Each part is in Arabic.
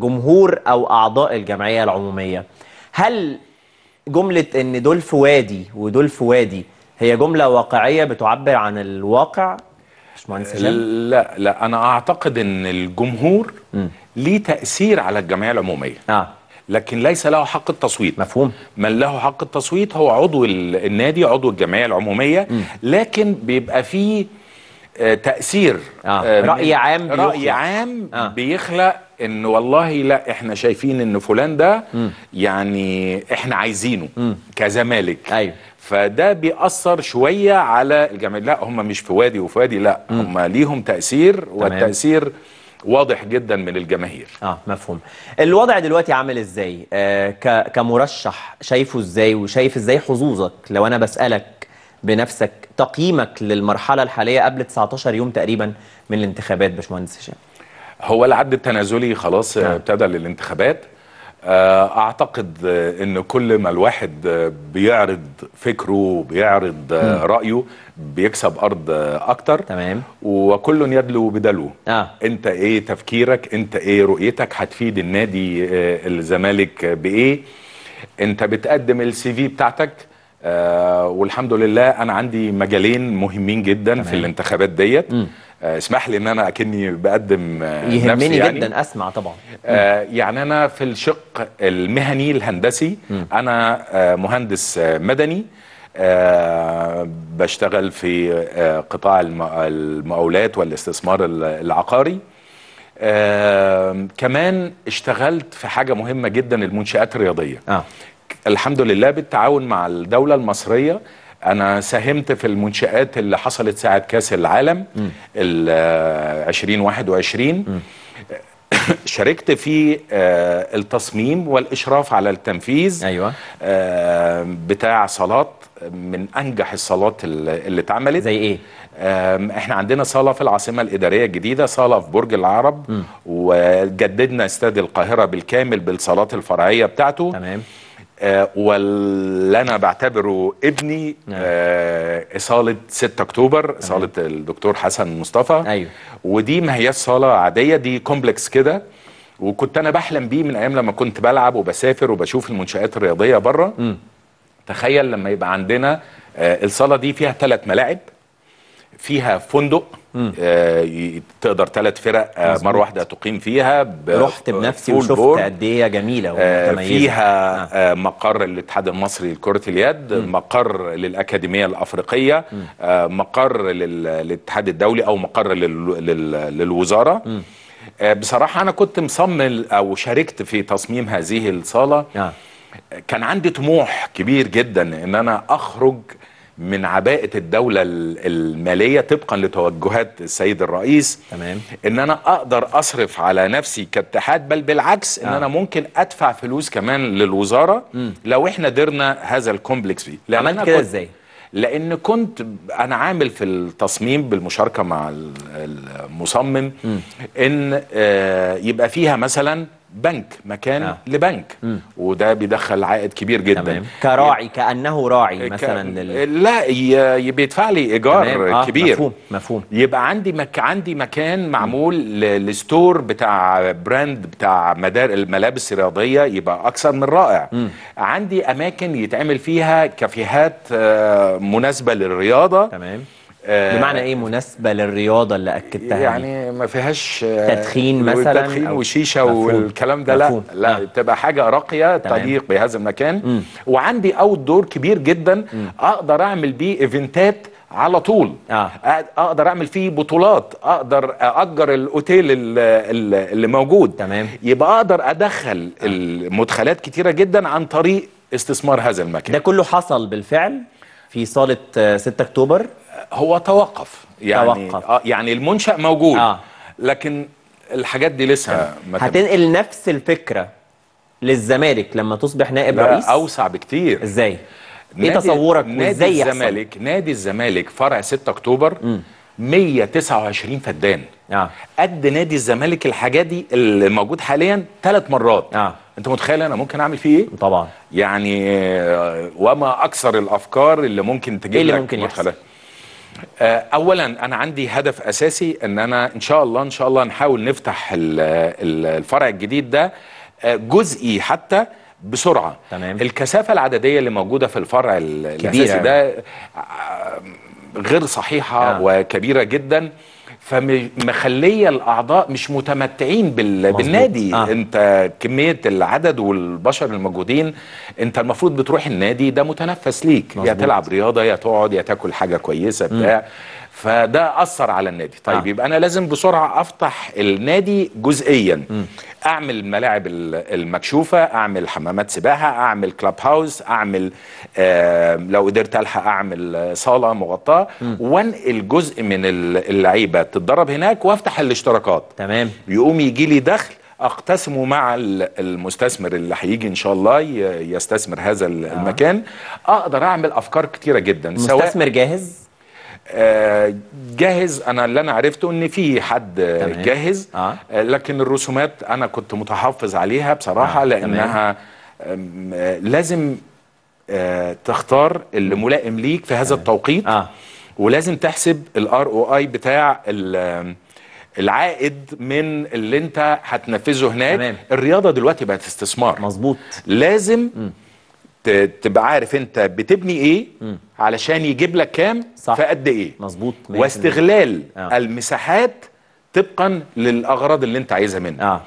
جمهور او اعضاء الجمعيه العموميه هل جمله ان دول في وادي ودول في وادي هي جمله واقعيه بتعبر عن الواقع باشمهندس لا لا انا اعتقد ان الجمهور م. ليه تاثير على الجمعيه العموميه آه. لكن ليس له حق التصويت مفهوم من له حق التصويت هو عضو النادي عضو الجمعيه العموميه م. لكن بيبقى فيه آه، تاثير آه. آه، راي عام بيخلق. راي عام آه. بيخلق ان والله لا احنا شايفين ان فلان ده م. يعني احنا عايزينه م. كزمالك ايوه فده بيأثر شويه على الجماهير لا هم مش في وادي وفي وادي لا م. هم ليهم تاثير والتاثير واضح جدا من الجماهير اه مفهوم الوضع دلوقتي عامل ازاي آه كمرشح شايفه ازاي وشايف ازاي حظوظك لو انا بسالك بنفسك تقييمك للمرحله الحاليه قبل 19 يوم تقريبا من الانتخابات باشمهندس هشام هو العد التنازلي خلاص نعم. ابتدى نعم. للانتخابات آه، اعتقد ان كل ما الواحد بيعرض فكره بيعرض م. رايه بيكسب ارض اكتر تمام وكل يدلو بدلو آه. انت ايه تفكيرك انت ايه رؤيتك هتفيد النادي آه، الزمالك بايه انت بتقدم السي في بتاعتك آه، والحمد لله انا عندي مجالين مهمين جدا تمام. في الانتخابات ديت آه اسمح لي ان انا اكني بقدم يهمني آه، نفسي يعني. جدا اسمع طبعا آه يعني انا في الشق المهني الهندسي م. انا آه مهندس آه، مدني آه بشتغل في آه قطاع المقاولات والاستثمار العقاري آه كمان اشتغلت في حاجه مهمه جدا المنشات الرياضيه آه. الحمد لله بالتعاون مع الدولة المصرية أنا ساهمت في المنشآت اللي حصلت ساعة كأس العالم ال 2021 آه، شاركت في آه، التصميم والإشراف على التنفيذ أيوة. آه، بتاع صلاة من أنجح الصالات اللي اتعملت زي إيه؟ احنا عندنا صاله في العاصمه الاداريه الجديده صاله في برج العرب م. وجددنا استاد القاهره بالكامل بالصالات الفرعيه بتاعته تمام آه، واللي انا بعتبره ابني نعم. آه، صاله 6 اكتوبر صاله الدكتور حسن مصطفى ايوه ودي ما هياش صاله عاديه دي كومبلكس كده وكنت انا بحلم بيه من ايام لما كنت بلعب وبسافر وبشوف المنشات الرياضيه بره تخيل لما يبقى عندنا آه، الصاله دي فيها ثلاث ملاعب فيها فندق آه تقدر ثلاث فرق آه مره واحده تقيم فيها رحت بنفسي آه، وشفت قد ايه جميله آه، ومتميزه آه فيها نعم. آه. مقر للاتحاد المصري لكره اليد مم. مقر للاكاديميه الافريقيه آه مقر للاتحاد الدولي او مقر للوزاره آه بصراحه انا كنت مصمم او شاركت في تصميم هذه الصاله آه. كان عندي طموح كبير جدا ان انا اخرج آه من عباءه الدوله الماليه طبقا لتوجهات السيد الرئيس تمام ان انا اقدر اصرف على نفسي كاتحاد بل بالعكس ان آه. انا ممكن ادفع فلوس كمان للوزاره م. لو احنا درنا هذا الكومبلكس فيه عملت كده ازاي؟ لان كنت انا عامل في التصميم بالمشاركه مع المصمم م. ان آه، يبقى فيها مثلا بنك مكان آه. لبنك م. وده بيدخل عائد كبير جدا تمام. كراعي كانه راعي مثلا لل... لا بيدفع لي ايجار تمام. آه. كبير مفهوم مفهوم يبقى عندي مك... عندي مكان معمول ل... لستور بتاع براند بتاع مدار الملابس الرياضيه يبقى اكثر من رائع م. عندي اماكن يتعمل فيها كافيهات آه، مناسبه للرياضه تمام بمعنى ايه مناسبه للرياضه اللي اكدتها يعني ما فيهاش تدخين آه، مثلا تدخين وشيشه والكلام ده لا لا آه. نعم. بتبقى حاجه راقيه تليق بهذا المكان م. وعندي اوت دور كبير جدا م. اقدر اعمل بيه ايفنتات على طول آه. اقدر اعمل فيه بطولات اقدر اجر الاوتيل اللي موجود تمام يبقى اقدر ادخل آه. المدخلات كتيره جدا عن طريق استثمار هذا المكان ده كله حصل بالفعل في صاله 6 آه، اكتوبر هو توقف يعني توقف. آه، يعني المنشأ موجود آه. لكن الحاجات دي لسه آه. هتنقل نفس الفكرة للزمالك لما تصبح نائب لا رئيس اوسع بكتير ازاي ايه تصورك نادي الزمالك نادي الزمالك فرع 6 اكتوبر م. 129 فدان آه. قد نادي الزمالك الحاجه دي اللي موجود حاليا ثلاث مرات آه. انت متخيل انا ممكن اعمل فيه ايه طبعا يعني آه، وما اكثر الافكار اللي ممكن تجيب إيه اللي لك ممكن يحصل آه، اولا انا عندي هدف اساسي ان انا ان شاء الله ان شاء الله نحاول نفتح الفرع الجديد ده آه، جزئي حتى بسرعه تمام. الكثافه العدديه اللي موجوده في الفرع الاساسي ده آه، غير صحيحه آه. وكبيره جدا فمخليه الاعضاء مش متمتعين بال... بالنادي آه. انت كميه العدد والبشر الموجودين انت المفروض بتروح النادي ده متنفس ليك مزبوط. يا تلعب رياضه يا تقعد يا تاكل حاجه كويسه بتاع فده اثر على النادي طيب آه. يبقى انا لازم بسرعه افتح النادي جزئيا م. اعمل الملاعب المكشوفه اعمل حمامات سباحه اعمل كلاب هاوس اعمل آه لو قدرت الحق اعمل آه، صاله مغطاه وانقل جزء من اللعيبه تتدرب هناك وافتح الاشتراكات تمام يقوم يجي لي دخل اقتسمه مع المستثمر اللي هيجي ان شاء الله يستثمر هذا آه. المكان اقدر اعمل افكار كتيره جدا مستثمر سواء جاهز آه، جاهز انا اللي انا عرفته ان في حد جاهز آه. آه. لكن الرسومات انا كنت متحفظ عليها بصراحه آه. لانها آه، لازم تختار اللي ملائم ليك في هذا التوقيت آه. ولازم تحسب الار او اي بتاع العائد من اللي انت هتنفذه هناك تمام. الرياضه دلوقتي بقت استثمار مظبوط لازم م. تبقى عارف انت بتبني ايه م. علشان يجيب لك كام في قد ايه مظبوط واستغلال آه. المساحات طبقا للاغراض اللي انت عايزها منها آه.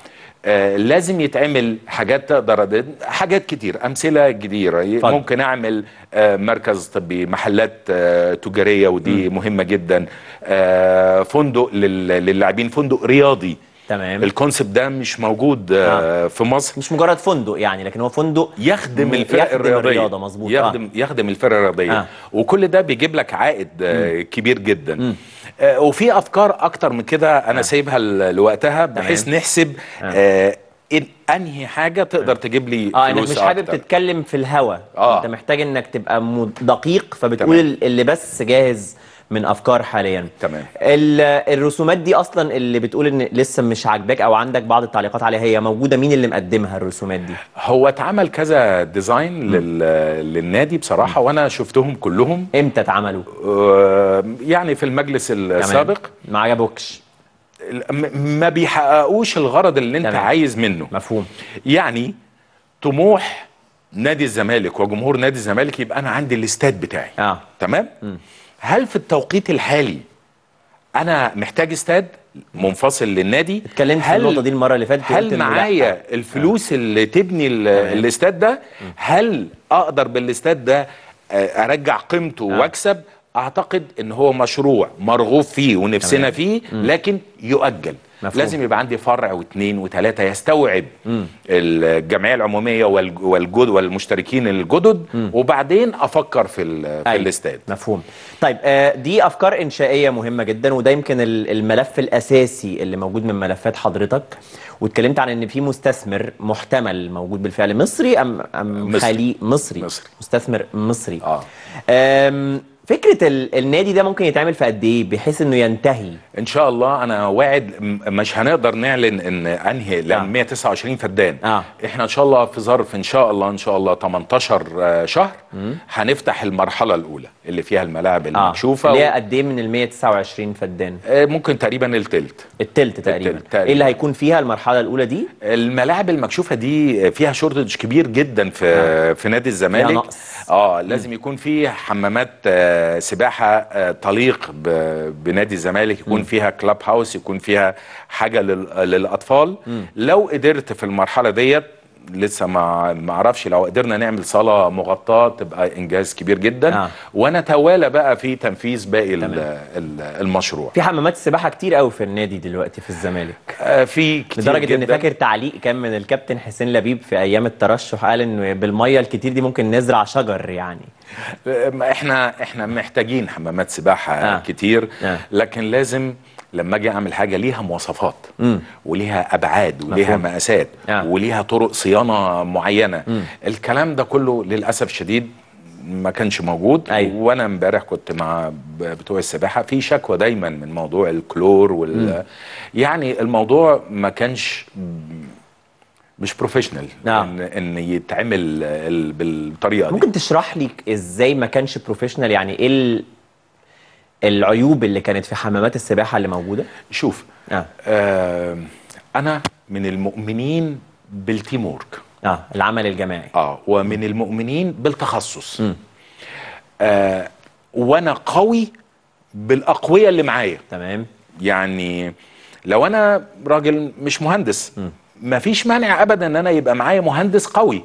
آه لازم يتعمل حاجات تقدر حاجات كتير امثله كتيره فضل. ممكن اعمل آه مركز طبي محلات آه تجاريه ودي م. مهمه جدا آه فندق للاعبين فندق رياضي تمام الكونسيبت ده مش موجود آه. نعم. في مصر مش مجرد فندق يعني لكن هو فندق يخدم الفرق يخدم الرياضيه الرياضة مظبوط آه. يخدم آه. يخدم الفرق الرياضيه آه. وكل ده بيجيب لك عائد آه كبير جدا آه وفي افكار اكتر من كده انا آه. سايبها لوقتها بحيث تمام. نحسب آه. آه إن انهي حاجه تقدر آه. تجيب لي اه انك مش حابب أكتر. تتكلم في الهوا آه. انت محتاج انك تبقى دقيق فبتقول تمام. اللي بس جاهز من افكار حاليا تمام الرسومات دي اصلا اللي بتقول ان لسه مش عاجباك او عندك بعض التعليقات عليها هي موجوده مين اللي مقدمها الرسومات دي هو اتعمل كذا ديزاين لل... للنادي بصراحه وانا شفتهم كلهم امتى اتعملوا آه، يعني في المجلس السابق ما عجبوكش ما بيحققوش الغرض اللي انت تمام. عايز منه مفهوم يعني طموح نادي الزمالك وجمهور نادي الزمالك يبقى انا عندي الاستاد بتاعي آه. تمام م. هل في التوقيت الحالي انا محتاج استاد منفصل للنادي اتكلمت في النقطه دي المره اللي فاتت هل معايا آه. الفلوس آه. اللي تبني آه. الاستاد ده هل اقدر بالاستاد ده آه، ارجع قيمته آه. واكسب اعتقد ان هو مشروع مرغوب فيه ونفسنا فيه لكن يؤجل مفهوم. لازم يبقى عندي فرع واثنين وثلاثه يستوعب م. الجمعيه العموميه والجد والمشتركين الجدد م. وبعدين افكر في, في طيب. الاستاد مفهوم طيب آه، دي افكار انشائيه مهمه جدا وده يمكن الملف الاساسي اللي موجود من ملفات حضرتك واتكلمت عن ان في مستثمر محتمل موجود بالفعل مصري ام ام مصري. خالي مصري. مصري مستثمر مصري اه فكره النادي ده ممكن يتعمل في قد ايه بحيث انه ينتهي ان شاء الله انا واعد مش هنقدر نعلن ان انهي لان آه. 129 فدان آه. احنا ان شاء الله في ظرف ان شاء الله ان شاء الله 18 آه، شهر هنفتح المرحله الاولى اللي فيها الملاعب آه. المكشوفه آه. اللي هي قد ايه من ال 129 فدان آه، ممكن تقريبا التلت الثلث تقريبا. التلت تقريبا ايه اللي هيكون فيها المرحله الاولى دي الملاعب المكشوفه دي فيها شورتج كبير جدا في آه. في نادي الزمالك فيها نقص اه لازم يكون في حمامات آه، سباحه آه، طليق بنادي الزمالك يكون فيها كلاب هاوس يكون فيها حاجه للاطفال لو قدرت في المرحله ديت لسه ما ما اعرفش لو قدرنا نعمل صاله مغطاه تبقى انجاز كبير جدا آه. ونتوالى بقى في تنفيذ باقي المشروع في حمامات سباحه كتير قوي في النادي دلوقتي في الزمالك آه في كتير لدرجه جداً. ان فاكر تعليق كان من الكابتن حسين لبيب في ايام الترشح قال انه بالميه الكتير دي ممكن نزرع شجر يعني آه، احنا احنا محتاجين حمامات سباحه آه. كتير آه. لكن لازم لما اجي اعمل حاجه ليها مواصفات مم. وليها ابعاد وليها مقاسات يعني. وليها طرق صيانه معينه مم. الكلام ده كله للاسف شديد ما كانش موجود أي. وانا امبارح كنت مع بتوع السباحه في شكوى دايما من موضوع الكلور وال مم. يعني الموضوع ما كانش مش بروفيشنال آه. نعم. ان ان يتعمل بالطريقه ممكن دي ممكن تشرح لي ازاي ما كانش بروفيشنال يعني ايه العيوب اللي كانت في حمامات السباحه اللي موجوده شوف آه. آه انا من المؤمنين بالتيم وورك اه العمل الجماعي اه ومن المؤمنين بالتخصص م. آه وانا قوي بالاقوياء اللي معايا تمام يعني لو انا راجل مش مهندس م. مفيش مانع ابدا ان انا يبقى معايا مهندس قوي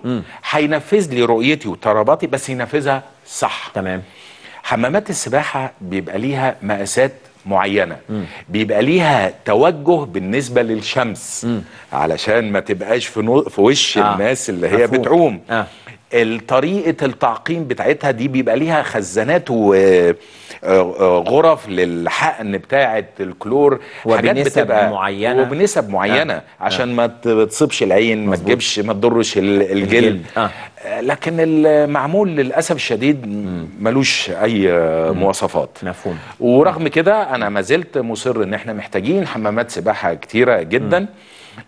هينفذ لي رؤيتي وطلباتي بس ينفذها صح تمام حمامات السباحه بيبقى ليها مقاسات معينه مم. بيبقى ليها توجه بالنسبه للشمس مم. علشان ما تبقاش في, نو... في وش آه. الناس اللي هي مفهوم. بتعوم آه. طريقه التعقيم بتاعتها دي بيبقى ليها خزانات و غرف للحقن بتاعه الكلور حاجات بتبقى معينه وبنسب معينه آه. عشان آه. ما تصيبش العين مزبوط. ما تجيبش ما تضرش الجلد, الجلد. آه. آه. لكن المعمول للاسف الشديد ملوش اي آه، مواصفات مفهوم ورغم كده انا ما زلت مصر ان احنا محتاجين حمامات سباحه كتيره جدا م.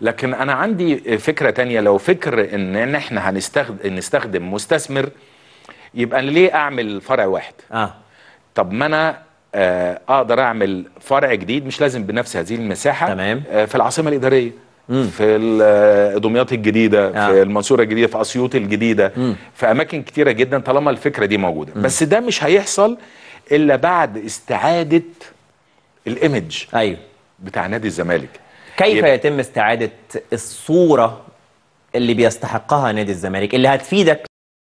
لكن انا عندي فكره تانية لو فكر ان, إن احنا هنستخدم نستخدم مستثمر يبقى ليه اعمل فرع واحد اه طب ما انا آه، اقدر اعمل فرع جديد مش لازم بنفس هذه المساحه تمام. آه، في العاصمه الاداريه مم. في آه، دمياط الجديده آه. في المنصوره الجديده في اسيوط الجديده مم. في اماكن كتيره جدا طالما الفكره دي موجوده مم. بس ده مش هيحصل الا بعد استعاده الايمج ايوه بتاع نادي الزمالك كيف يبقى... يتم استعاده الصوره اللي بيستحقها نادي الزمالك اللي هتفيدك